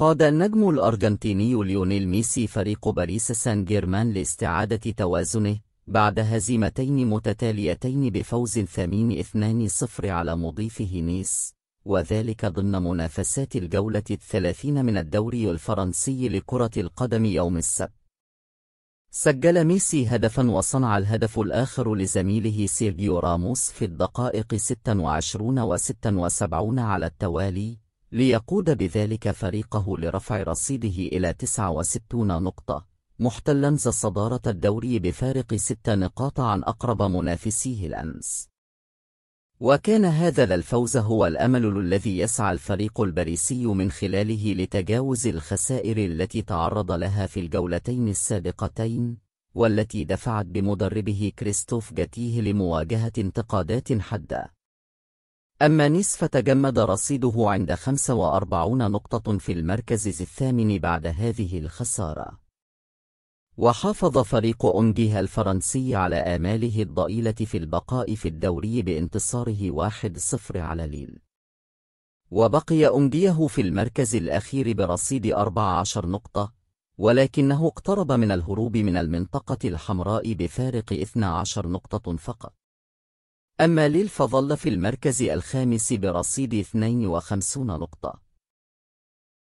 قاد النجم الأرجنتيني ليونيل ميسي فريق باريس سان جيرمان لاستعادة توازنه بعد هزيمتين متتاليتين بفوز ثمين 2-0 على مضيفه نيس وذلك ضمن منافسات الجولة الثلاثين من الدوري الفرنسي لكرة القدم يوم السبت سجل ميسي هدفا وصنع الهدف الآخر لزميله سيرجيو راموس في الدقائق 26 و 76 على التوالي ليقود بذلك فريقه لرفع رصيده إلى 69 نقطة محتلا الصدارة الدوري بفارق 6 نقاط عن أقرب منافسيه الأمس وكان هذا الفوز هو الأمل الذي يسعى الفريق الباريسي من خلاله لتجاوز الخسائر التي تعرض لها في الجولتين السابقتين والتي دفعت بمدربه كريستوف جاتيه لمواجهة انتقادات حادة أما نيس فتجمد رصيده عند 45 نقطة في المركز الثامن بعد هذه الخسارة وحافظ فريق أونجيها الفرنسي على آماله الضئيلة في البقاء في الدوري بانتصاره 1-0 على ليل وبقي أونجيه في المركز الأخير برصيد 14 نقطة ولكنه اقترب من الهروب من المنطقة الحمراء بفارق 12 نقطة فقط أما ليل فظل في المركز الخامس برصيد 52 نقطة